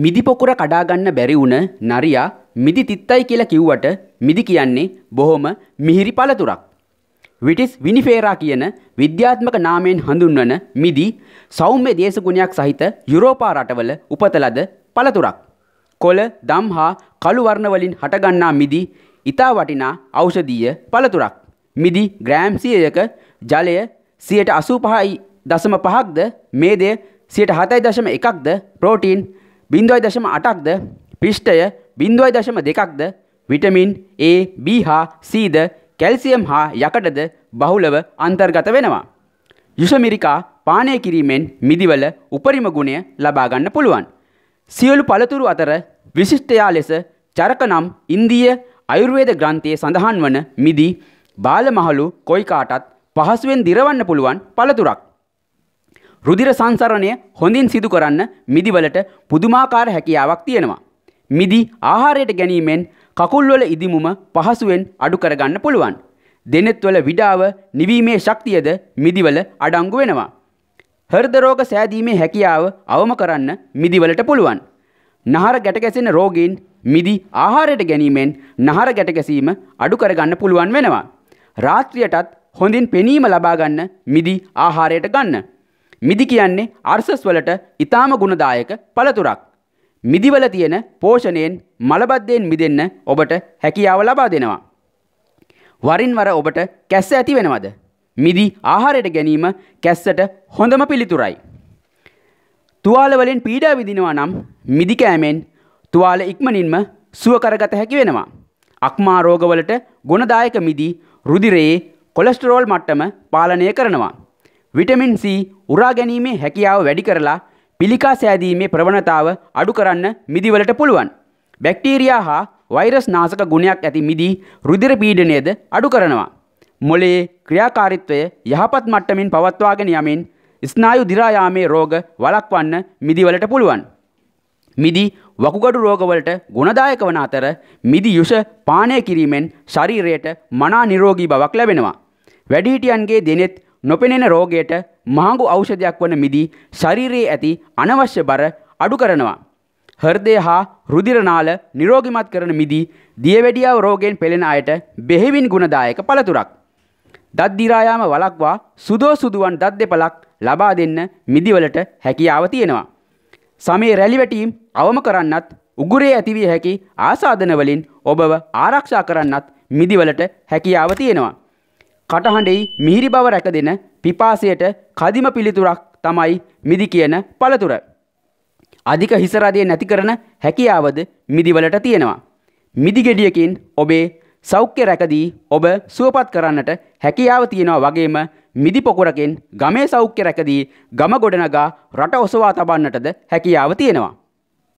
මිදිපොකුර කඩාගන්න බැරි වුණ නරියා මිදි තිත්තයි කියලා කිව්වට මිදි කියන්නේ බොහොම මිහිරි පළතුරක්. විටිස් විනිෆේරා කියන විද්‍යාත්මක නාමයෙන් හඳුන්වන මිදි සෞම්‍ය දේශගුණයක් සහිත යුරෝපා රටවල උපතලද පළතුරක්. කොළ, දම් හා කළු වර්ණ වලින් හටගන්නා මිදි ඊතා වටිනා ඖෂධීය පළතුරක්. මිදි ග්‍රෑම් 100ක ජලය 85.5ක්ද මේදය 7.1ක්ද ප්‍රෝටීන් 0.5 බින්දුවයි දශම අටක්ද පිෂ්ටය බින්දුවයි දශම දෙකක්ද විටමින් ඒ B හා සීද කැල්සියම් හා යකටද බහුලව අන්තර්ගත වෙනවා. යුෂමිරිකා පානය කිරීමෙන් මිදිවල උපරිම ගුණය ලබාගන්න පුළුවන්. සියලු පළතුරු අතර විශිෂ්ටයා ලෙස චරකනම් ඉන්දීය අයුර්වේද ග්‍රන්ථයේ සඳහන් වන මිදි බාලමහලු කොයි කාටත් පහසුවෙන් දිරවන්න පුළුවන් පළතුරක්. රුධිර සංසරණය හොඳින් සිදු කරන්න මිදිවලට පුදුමාකාර හැකියාවක් තියෙනවා. මිදි ආහාරයට ගැනීමෙන් කකුල්වල ඉදිමුම පහසුවෙන් අඩු කරගන්න පුළුවන්. දෙනෙත්වල විඩාව නිවීමේ ශක්තියද මිදිවල අඩංගු වෙනවා. හෘද රෝග සෑදීමේ හැකියාව අවම කරන්න මිදිවලට පුළුවන්. නහර ගැටගැසෙන රෝගීන් මිදි ආහාරයට ගැනීමෙන් නහර ගැටගැසීම අඩු කරගන්න පුළුවන් වෙනවා. රාත්‍රියටත් හොඳින් පෙනීම ලබා ගන්න මිදි ආහාරයට ගන්න. මිදි කියන්නේ අර්සස් වලට ඊටාම ගුණදායක පළතුරක්. මිදිවල තියෙන පෝෂණයෙන් මලබද්ධයෙන් මිදෙන්න ඔබට හැකියාව ලබා දෙනවා. වරින් වර ඔබට කැස්ස ඇති වෙනවද? මිදි ආහාරයට ගැනීම කැස්සට හොඳම පිළිතුරයි. තුවාල වලින් පීඩා විඳිනවා නම් මිදි කෑමෙන් තුවාල ඉක්මනින්ම සුව කරගත හැකි වෙනවා. අක්මා රෝගවලට ගුණදායක මිදි රුධිරයේ කොලෙස්ටරෝල් මට්ටම පාලනය කරනවා. විටමින් C උරා ගැනීමේ හැකියාව වැඩි කරලා පිළිකා සෑදීමේ ප්‍රවණතාව අඩු කරන්න මිදිවලට පුළුවන්. බැක්ටීරියා හා වෛරස් නාශක ගුණයක් ඇති මිදි රුධිර පීඩනයද අඩු කරනවා. මොලේ ක්‍රියාකාරීත්වය යහපත් මට්ටමින් පවත්වාගෙන යමින් ස්නායු දිරා යාමේ රෝග වළක්වන්න මිදිවලට පුළුවන්. මිදි වකුගඩු රෝගවලට ගුණදායක වන අතර මිදි යුෂ පානය කිරීමෙන් ශරීරයට මනා නිරෝගී බවක් ලැබෙනවා. වැඩිහිටියන්ගේ දෙනෙත් නොපෙනෙන රෝගයට මහඟු ඖෂධයක් වන මිදී ශරීරයේ ඇති අනවශ්‍ය බර අඩු කරනවා. හෘදය හා රුධිරනාල නිරෝගිමත් කරන මිදී දියවැඩියාව රෝගයෙන් පෙළෙන අයට බෙහෙවින් ගුණදායක පළතුරක්. දත් දිරායාම වලක්වා සුදෝ සුදුවන් දත් දෙපලක් ලබා දෙන්න මිදිවලට හැකියාව තියෙනවා. සමේ රැලිවැටීම් අවම කරන්නත් උගුරේ ඇතිවිය හැකි ආසාධනවලින් ඔබව ආරක්ෂා කරන්නත් මිදිවලට හැකියාව තියෙනවා. කටහඬෙහි මිහිරි බව රැකදෙන පිපාසයට කදිම පිළිතුරක් තමයි මිදි කියන පළතුර. අධික හිසරදය නැති කරන හැකියාවද මිදිවලට තියෙනවා. මිදිගෙඩියකින් ඔබේ සෞඛ්‍ය රැකදී ඔබ සුවපත් කරන්නට හැකියාව තියෙනවා වගේම මිදි පොකුරකින් ගමේ සෞඛ්‍ය රැකදී ගම ගොඩනගා රට ඔසවා තබන්නටද හැකියාව තියෙනවා.